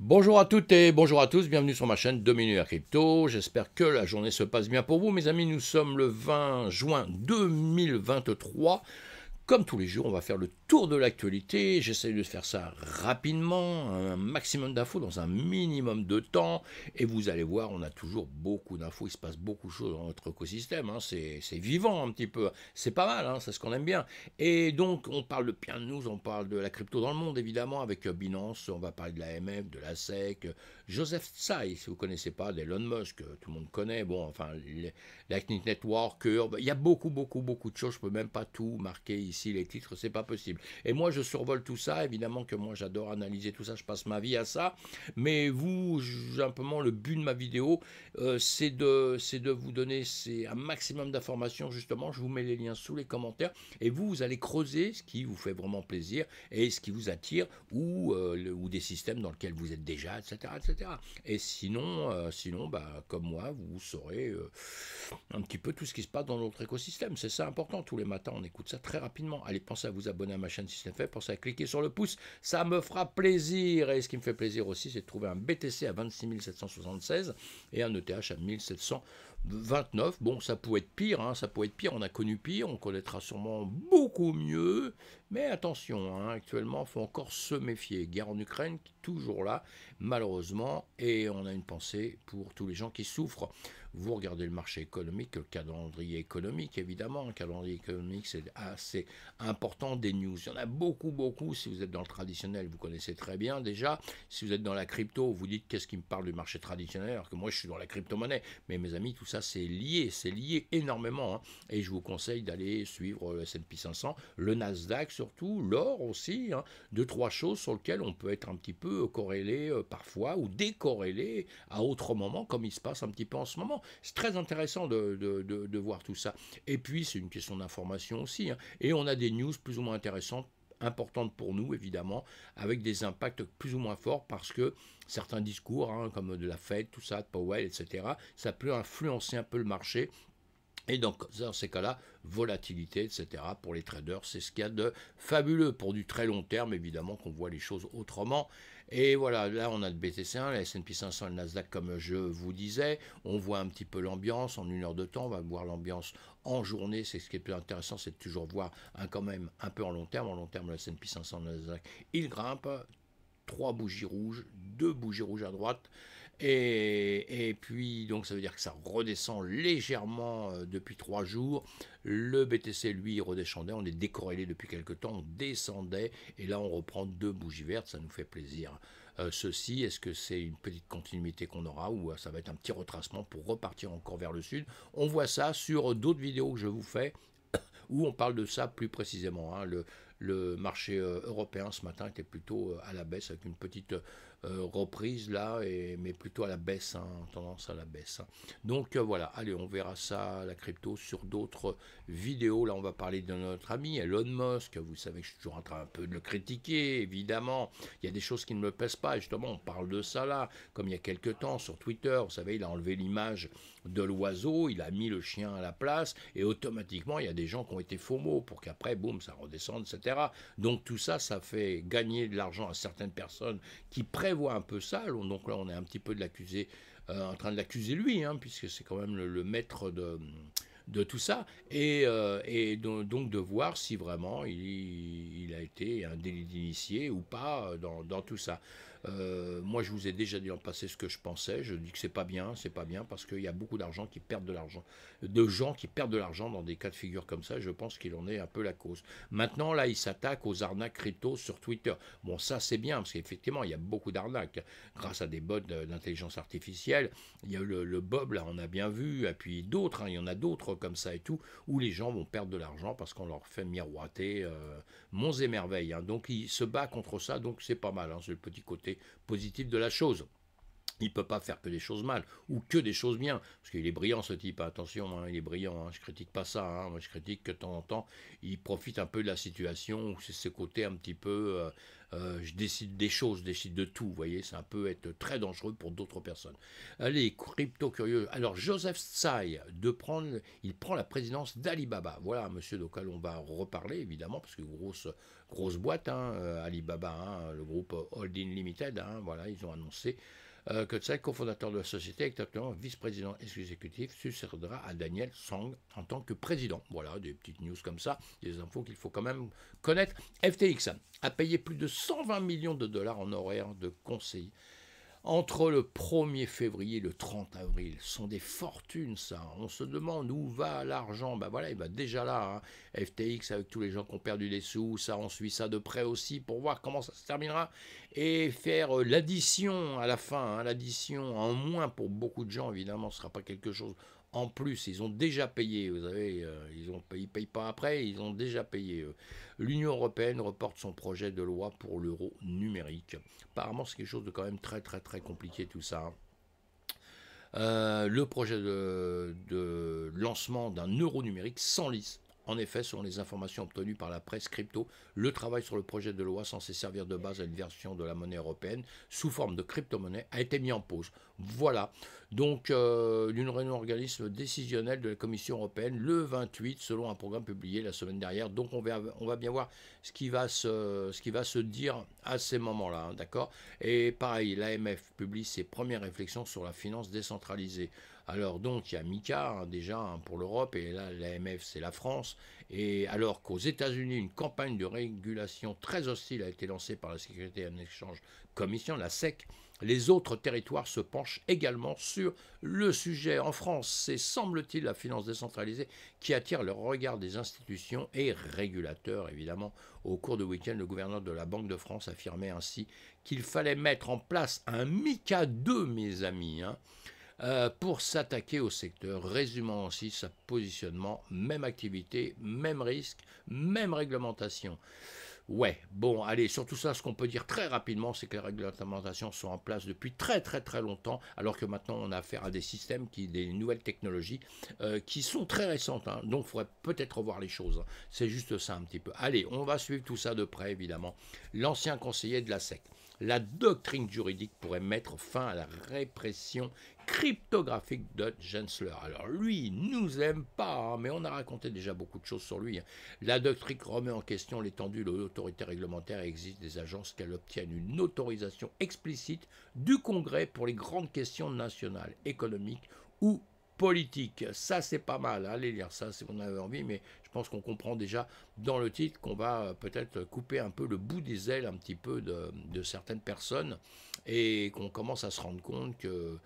Bonjour à toutes et bonjour à tous, bienvenue sur ma chaîne 2 crypto. J'espère que la journée se passe bien pour vous mes amis. Nous sommes le 20 juin 2023. Comme tous les jours, on va faire le tour de l'actualité. J'essaie de faire ça rapidement, un maximum d'infos dans un minimum de temps. Et vous allez voir, on a toujours beaucoup d'infos. Il se passe beaucoup de choses dans notre écosystème. Hein. C'est vivant un petit peu. C'est pas mal, hein, c'est ce qu'on aime bien. Et donc, on parle de bien de On parle de la crypto dans le monde, évidemment, avec euh, Binance. On va parler de la MF, de la SEC. Joseph Tsai, si vous connaissez pas, d'Elon Musk, euh, tout le monde connaît. Bon, enfin, Lightning Network, Curve. Il y a beaucoup, beaucoup, beaucoup de choses. Je peux même pas tout marquer ici ici les titres, c'est pas possible. Et moi, je survole tout ça. Évidemment que moi, j'adore analyser tout ça. Je passe ma vie à ça. Mais vous, simplement, le but de ma vidéo, euh, c'est de, de vous donner un maximum d'informations. Justement, je vous mets les liens sous les commentaires. Et vous, vous allez creuser ce qui vous fait vraiment plaisir et ce qui vous attire ou, euh, des systèmes dans lesquels vous êtes déjà, etc., etc. Et sinon, euh, sinon, bah, comme moi, vous saurez un petit peu tout ce qui se passe dans notre écosystème. C'est ça important. Tous les matins, on écoute ça très rapidement. Allez, pensez à vous abonner à ma chaîne si ce n'est fait. Pensez à cliquer sur le pouce. Ça me fera plaisir. Et ce qui me fait plaisir aussi, c'est de trouver un BTC à 26 776 et un ETH à 1729. Bon, ça peut être pire. Hein, ça peut être pire. On a connu pire. On connaîtra sûrement beaucoup mieux. Mais attention, hein, actuellement, il faut encore se méfier. Guerre en Ukraine, toujours là, malheureusement. Et on a une pensée pour tous les gens qui souffrent. Vous regardez le marché économique, le calendrier économique, évidemment. Le calendrier économique, c'est assez important des news. Il y en a beaucoup, beaucoup. Si vous êtes dans le traditionnel, vous connaissez très bien déjà. Si vous êtes dans la crypto, vous dites qu'est-ce qui me parle du marché traditionnel, alors que moi, je suis dans la crypto-monnaie. Mais mes amis, tout ça, c'est lié. C'est lié énormément. Hein. Et je vous conseille d'aller suivre le S&P 500, le Nasdaq surtout, l'or aussi. Hein. Deux, trois choses sur lesquelles on peut être un petit peu corrélé euh, parfois ou décorrélé à autre moment, comme il se passe un petit peu en ce moment. C'est très intéressant de, voir tout ça. Et puis, c'est une question d'information aussi. Hein. Et on a des news plus ou moins intéressantes importantes pour nous, évidemment, avec des impacts plus ou moins forts parce que certains discours, hein, comme de la Fed, tout ça, de Powell, etc., ça peut influencer un peu le marché et donc, dans ces cas-là, volatilité, etc., pour les traders, c'est ce qu'il y a de fabuleux. Pour du très long terme, évidemment, qu'on voit les choses autrement. Et voilà, là, on a le BTC1, la S&P 500 et le Nasdaq, comme je vous disais. On voit un petit peu l'ambiance en une heure de temps. On va voir l'ambiance en journée. C'est ce qui est plus intéressant, c'est de toujours voir quand même un peu en long terme. En long terme, la S&P 500 le Nasdaq, il grimpe. Trois bougies rouges, deux bougies rouges à droite et, puis, donc, ça veut dire que ça redescend légèrement euh, depuis trois jours. Le BTC, lui, redescendait. On est décorrélé depuis quelques temps. On descendait. Et là, on reprend deux bougies vertes. Ça nous fait plaisir. Euh, ceci, est-ce que c'est une petite continuité qu'on aura ou euh, ça va être un petit retracement pour repartir encore vers le sud On voit ça sur d'autres vidéos que je vous fais où on parle de ça plus précisément. Hein. le, le marché euh, européen ce matin était plutôt euh, à la baisse avec une petite euh, reprise là, mais plutôt à la baisse, en hein, tendance à la baisse. Hein. Donc voilà, allez, on verra ça, la crypto, sur d'autres vidéos. Là, on va parler de notre ami Elon Musk. Vous savez que je suis toujours en train un peu de le critiquer, évidemment. Il y a des choses qui ne me pèsent pas. Et justement, on parle de ça là, comme il y a quelques temps sur Twitter. Vous savez, il a enlevé l'image de l'oiseau, il a mis le chien à la place, et automatiquement, il y a des gens qui ont été faux pour qu'après, boum, ça redescende, etc. Donc tout ça, ça fait gagner de l'argent à certaines personnes qui prévoient un peu ça. Donc là, on est un petit peu de l'accuser, euh, en train de l'accuser lui, hein, puisque c'est quand même le, maître de tout ça et, euh, donc, de voir si vraiment il, a été un délit d'initié ou pas euh, dans tout ça. Euh, moi, je vous ai déjà dit en passé ce que je pensais. Je dis que c'est pas bien, c'est pas bien parce qu'il y a beaucoup d'argent qui perdent de l'argent, de gens qui perdent de l'argent dans des cas de figure comme ça. Je pense qu'il en est un peu la cause. Maintenant, là, il s'attaque aux arnaques crypto sur Twitter. Bon, ça, c'est bien parce qu'effectivement, il y a beaucoup d'arnaques grâce à des bots d'intelligence artificielle. Il y a le, Bob, là, on a bien vu, et puis d'autres. Hein, il y en a d'autres comme ça et tout où les gens vont perdre de l'argent parce qu'on leur fait miroiter Mons euh, monts et merveilles. Hein. Donc, il se bat contre ça. Donc, c'est pas mal. Hein, c'est le petit côté positif de la chose. Il ne peut pas faire que des choses mal ou que des choses bien. Parce qu'il est brillant ce type, attention, hein, il est brillant, je hein. je critique pas ça, hein. je critique que de temps en temps, il profite un peu de la situation ou c'est ce côté un petit peu, euh, euh, je décide des choses, je décide de tout, vous voyez, ça peut être très dangereux pour d'autres personnes. Allez, crypto-curieux. Alors Joseph Tsai, de prendre, il prend la présidence d'Alibaba. Voilà monsieur local, on va reparler évidemment, parce que grosse, grosse boîte, euh, Alibaba, le groupe Holding Limited, voilà, ils ont annoncé euh, Kutsai, cofondateur de la société, actuellement vice-président exécutif, succédera à Daniel Song en tant que président. Voilà, des petites news comme ça, des infos qu'il faut quand même connaître. FTX a payé plus de 120 millions de dollars en horaires de conseil entre le 1er février et le 30 avril. Ce sont des fortunes, ça. On se demande où va l'argent. Ben voilà, il va déjà là. Hein. FTX avec tous les gens qui ont perdu des sous. Ça, on suit ça de près aussi pour voir comment ça se terminera. Et faire euh, l'addition à la fin. Hein. L'addition en moins pour beaucoup de gens, évidemment, ce ne sera pas quelque chose en plus, ils ont déjà payé, vous savez, euh, ils ne payé, payent pas après, ils ont déjà payé. Euh. L'Union européenne reporte son projet de loi pour l'euro numérique. Apparemment, c'est quelque chose de quand même très très très compliqué tout ça. Hein. Euh, le projet de, de lancement d'un euro numérique sans lice en effet, selon les informations obtenues par la presse crypto, le travail sur le projet de loi censé servir de base à une version de la monnaie européenne sous forme de crypto-monnaie a été mis en pause. Voilà. Donc, euh, une réunion organisme décisionnel de la Commission européenne le 28, selon un programme publié la semaine dernière. Donc, on va, bien voir ce qui va se, dire à ces moments-là. Hein, d'accord Et pareil, l'AMF publie ses premières réflexions sur la finance décentralisée. Alors donc il y a Mika hein, déjà hein, pour l'Europe et là l'AMF c'est la France. Et alors qu'aux États-Unis une campagne de régulation très hostile a été lancée par la Sécurité en Exchange Commission, la SEC, les autres territoires se penchent également sur le sujet. En France, c'est semble-t-il la finance décentralisée qui attire le regard des institutions et régulateurs, évidemment. Au cours de week-end, le gouverneur de la Banque de France affirmait ainsi qu'il fallait mettre en place un MICA 2, mes amis. Hein. Euh, pour s'attaquer au secteur. résumant aussi sa positionnement, même activité, même risque, même réglementation. Ouais, bon, allez, sur tout ça, ce qu'on peut dire très rapidement, c'est que les réglementations sont en place depuis très très très longtemps, alors que maintenant on a affaire à des systèmes, qui, des nouvelles technologies euh, qui sont très récentes. Hein. donc il faudrait peut-être revoir les choses. Hein. C'est juste ça un petit peu. Allez, on va suivre tout ça de près, évidemment. L'ancien conseiller de la SEC la doctrine juridique pourrait mettre fin à la répression cryptographique de Gensler. Alors lui, il nous aime pas, hein, mais on a raconté déjà beaucoup de choses sur lui. Hein. La doctrine remet en question l'étendue de l'autorité réglementaire et existe des agences qu'elles obtiennent une autorisation explicite du Congrès pour les grandes questions nationales, économiques ou politiques. Ça, c'est pas mal. Allez hein, lire ça si vous en avez envie, mais pense qu'on comprend déjà dans le titre qu'on va euh, peut-être couper un peu le bout des ailes un petit peu de, de certaines personnes et qu'on commence à se rendre compte que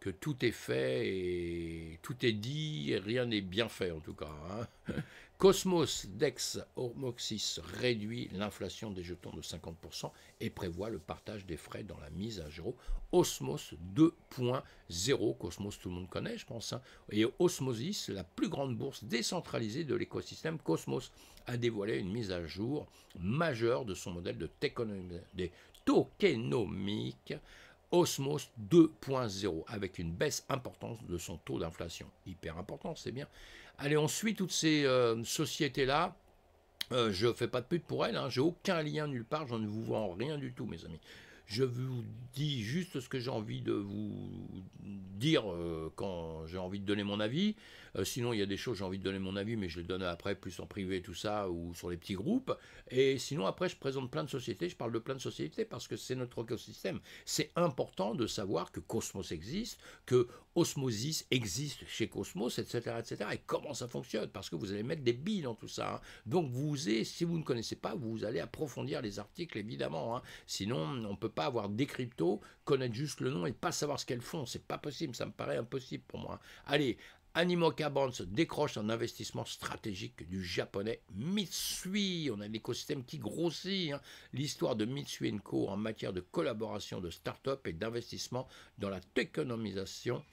que tout est fait et tout est dit et rien n'est bien fait en tout cas. Hein. Cosmos Dex Hormoxis réduit l'inflation des jetons de 50% et prévoit le partage des frais dans la mise à jour. Osmos 2.0, Cosmos tout le monde connaît je pense, hein. et Osmosis, la plus grande bourse décentralisée de l'écosystème Cosmos, a dévoilé une mise à jour majeure de son modèle de, de tokenomique Osmos 2.0 avec une baisse importante de son taux d'inflation. Hyper important, c'est bien. Allez, on suit toutes ces euh, sociétés-là. Euh, je ne fais pas de pute pour elles, hein. j'ai aucun lien nulle part, je ne vous vends rien du tout, mes amis. Je vous dis juste ce que j'ai envie de vous dire euh, quand j'ai envie de donner mon avis. Euh, sinon, il y a des choses, j'ai envie de donner mon avis, mais je le donne après, plus en privé, tout ça, ou sur les petits groupes. Et sinon, après, je présente plein de sociétés, je parle de plein de sociétés parce que c'est notre écosystème. C'est important de savoir que Cosmos existe, que Osmosis existe chez Cosmos, etc., etc. Et comment ça fonctionne, parce que vous allez mettre des billes dans tout ça. Hein. Donc, vous, si vous ne connaissez pas, vous allez approfondir les articles, évidemment. Hein. Sinon, on ne peut pas avoir des cryptos, connaître juste le nom et pas savoir ce qu'elles font. C'est pas possible, ça me paraît impossible pour moi. Hein. Allez, Animoca se décroche un investissement stratégique du japonais Mitsui. On a l'écosystème qui grossit. Hein. L'histoire de Mitsui Co en matière de collaboration de start-up et d'investissement dans la technomisation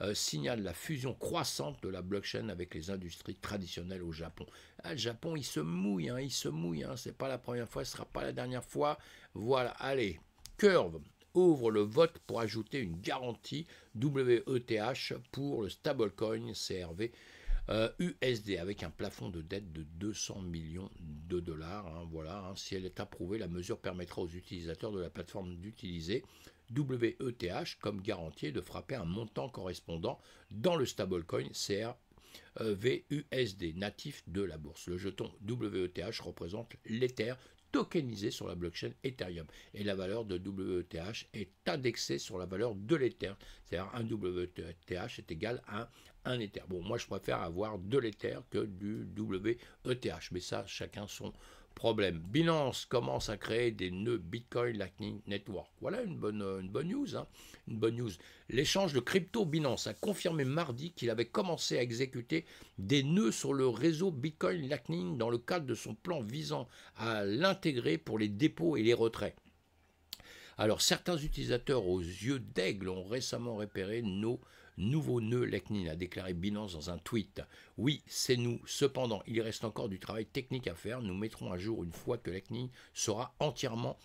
euh, signale la fusion croissante de la blockchain avec les industries traditionnelles au Japon. Ah, le Japon, il se mouille, hein, il se mouille. Hein. C'est pas la première fois, ce sera pas la dernière fois. Voilà, allez, curve ouvre le vote pour ajouter une garantie WETH pour le stablecoin CRV USD euh, avec un plafond de dette de 200 millions de dollars. Hein, voilà, hein. si elle est approuvée, la mesure permettra aux utilisateurs de la plateforme d'utiliser WETH comme garantie de frapper un montant correspondant dans le stablecoin CRV USD, natif de la bourse. Le jeton WETH représente l'Ether tokenisé sur la blockchain Ethereum. Et la valeur de WETH est indexée sur la valeur de l'Ether. C'est-à-dire un WETH est égal à un Ether. Bon, moi je préfère avoir de l'Ether que du WETH, mais ça, chacun son Problème, Binance commence à créer des nœuds Bitcoin Lightning Network. Voilà une bonne, euh, une bonne news. Hein. Une bonne news. L'échange de crypto Binance a confirmé mardi qu'il avait commencé à exécuter des nœuds sur le réseau Bitcoin Lightning dans le cadre de son plan visant à l'intégrer pour les dépôts et les retraits. Alors certains utilisateurs aux yeux d'aigle ont récemment repéré nos Nouveau nœud, l'ECNIN a déclaré Binance dans un tweet. Oui, c'est nous. Cependant, il reste encore du travail technique à faire. Nous mettrons à jour une fois que l'ECNIN sera entièrement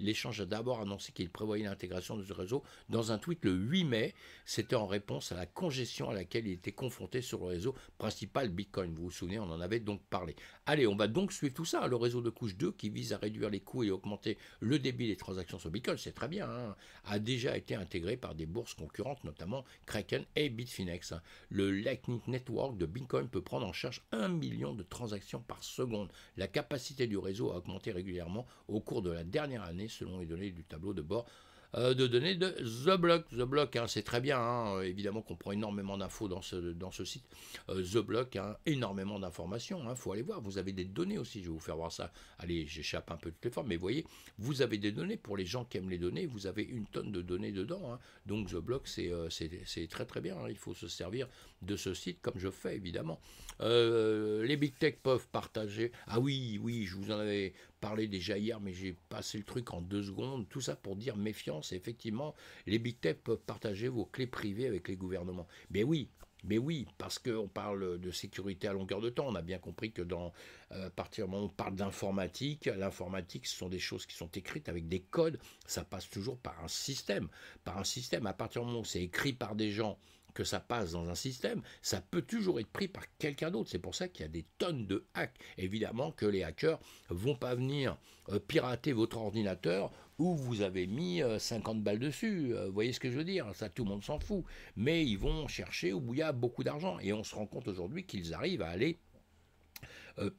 L'échange a d'abord annoncé qu'il prévoyait l'intégration de ce réseau dans un tweet le 8 mai. C'était en réponse à la congestion à laquelle il était confronté sur le réseau principal Bitcoin. Vous vous souvenez, on en avait donc parlé. Allez, on va donc suivre tout ça. Le réseau de couche 2 qui vise à réduire les coûts et augmenter le débit des transactions sur Bitcoin, c'est très bien, hein, a déjà été intégré par des bourses concurrentes, notamment Kraken et Bitfinex. Le Lightning Network de Bitcoin peut prendre en charge 1 million de transactions par seconde. La capacité du réseau a augmenté régulièrement au cours de la dernière année selon les données du tableau de bord euh, de données de The Block. The Block, hein, c'est très bien, hein. euh, évidemment qu'on prend énormément d'infos dans ce, dans ce site. Euh, The Block, hein, énormément d'informations, il faut aller voir. Vous avez des données aussi, je vais vous faire voir ça. Allez, j'échappe un peu toutes les formes, mais voyez, vous avez des données. Pour les gens qui aiment les données, vous avez une tonne de données dedans. Donc The Block, c'est très très bien. Il faut se servir de ce site comme je fais, évidemment. les big tech peuvent partager. Ah oui, oui, je vous en avais parlé déjà hier, mais j'ai passé le truc en deux secondes. Tout ça pour dire méfiance. effectivement, les big tech peuvent partager vos clés privées avec les gouvernements. Mais oui, mais oui, parce qu'on parle de sécurité à longueur de temps. On a bien compris que dans, à euh, partir du moment où on parle d'informatique, l'informatique, ce sont des choses qui sont écrites avec des codes. Ça passe toujours par un système. Par un système, à partir du moment où c'est écrit par des gens que ça passe dans un système, ça peut toujours être pris par quelqu'un d'autre. C'est pour ça qu'il y a des tonnes de hacks. Évidemment que les hackers vont pas venir euh, pirater votre ordinateur où vous avez mis 50 euh, balles dessus. Euh, vous voyez ce que je veux dire hein, Ça, tout le monde s'en fout. Mais ils vont chercher où il y a beaucoup d'argent. Et on se rend compte aujourd'hui qu'ils arrivent à aller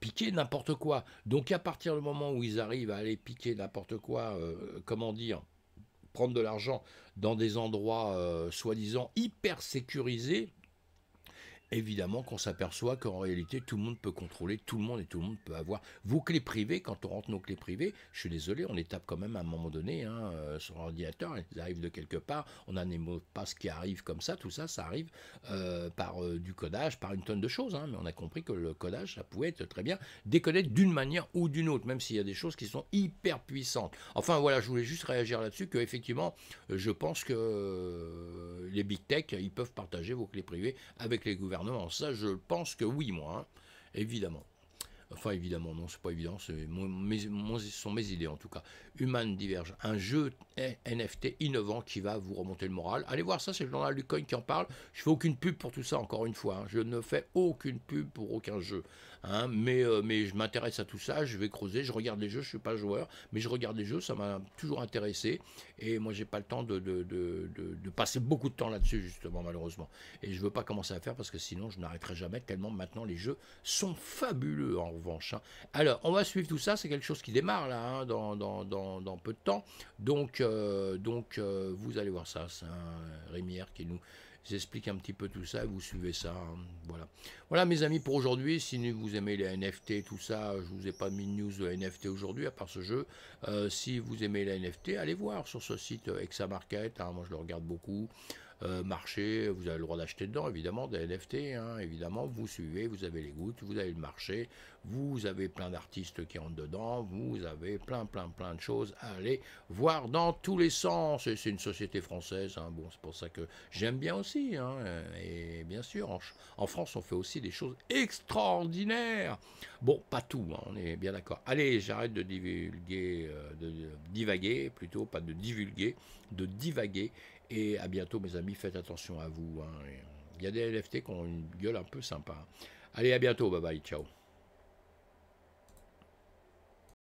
piquer n'importe quoi. Donc à partir du moment où ils arrivent à aller piquer n'importe quoi, comment dire prendre de l'argent dans des endroits euh, soi-disant hyper sécurisés évidemment qu'on s'aperçoit qu'en réalité, tout le monde peut contrôler, tout le monde et tout le monde peut avoir vos clés privées. Quand on rentre nos clés privées, je suis désolé, on les tape quand même à un moment donné hein, euh, sur l'ordinateur, elles arrivent de quelque part, on a des mots de passe qui arrive comme ça, tout ça, ça arrive euh, par euh, du codage, par une tonne de choses, hein, mais on a compris que le codage, ça pouvait être très bien décodé d'une manière ou d'une autre, même s'il y a des choses qui sont hyper puissantes. Enfin voilà, je voulais juste réagir là-dessus, que effectivement, je pense que les big tech, ils peuvent partager vos clés privées avec les gouvernements non, Ça, je pense que oui, moi, hein, évidemment. Enfin, évidemment, non, c'est pas évident. c'est mes, ce sont mes idées en tout cas. Human Diverge, un jeu NFT innovant qui va vous remonter le moral. Allez voir ça, c'est le journal du coin qui en parle. Je fais aucune pub pour tout ça, encore une fois. Hein. Je ne fais aucune pub pour aucun jeu. Hein. Mais, euh, mais je m'intéresse à tout ça, je vais creuser, je regarde les jeux, je suis pas joueur, mais je regarde les jeux, ça m'a toujours intéressé. Et moi, j'ai pas le temps de, de, de passer beaucoup de temps là-dessus, justement, malheureusement. Et je veux pas commencer à faire parce que sinon, je n'arrêterai jamais, tellement maintenant les jeux sont fabuleux. En Hein. Alors, on va suivre tout ça, c'est quelque chose qui démarre là, hein, dans, peu de temps. Donc, euh, donc euh, vous allez voir ça, c'est un Rémière qui nous explique un petit peu tout ça, vous suivez ça, hein, voilà. Voilà mes amis pour aujourd'hui, si vous aimez les NFT, tout ça, je vous ai pas mis de news de NFT aujourd'hui, à part ce jeu, euh, si vous aimez la NFT, allez voir sur ce site ExaMarket, moi je le regarde beaucoup, euh, marché, vous avez le droit d'acheter dedans, évidemment, des NFT, hein, évidemment, vous suivez, vous avez les gouttes, vous avez le marché, vous avez plein d'artistes qui rentrent dedans, vous avez plein, plein, plein de choses à aller voir dans tous les sens. Et c'est une société française, hein. bon, c'est pour ça que j'aime bien aussi. Hein. et bien sûr, en, en, France, on fait aussi des choses extraordinaires. Bon, pas tout, on est bien d'accord. Allez, j'arrête de divulguer, euh, de divaguer plutôt, pas de divulguer, de divaguer et à bientôt, mes amis. Faites attention à vous. Hein, il y a des LFT qui ont une gueule un peu sympa. Allez, à bientôt. Bye bye. Ciao.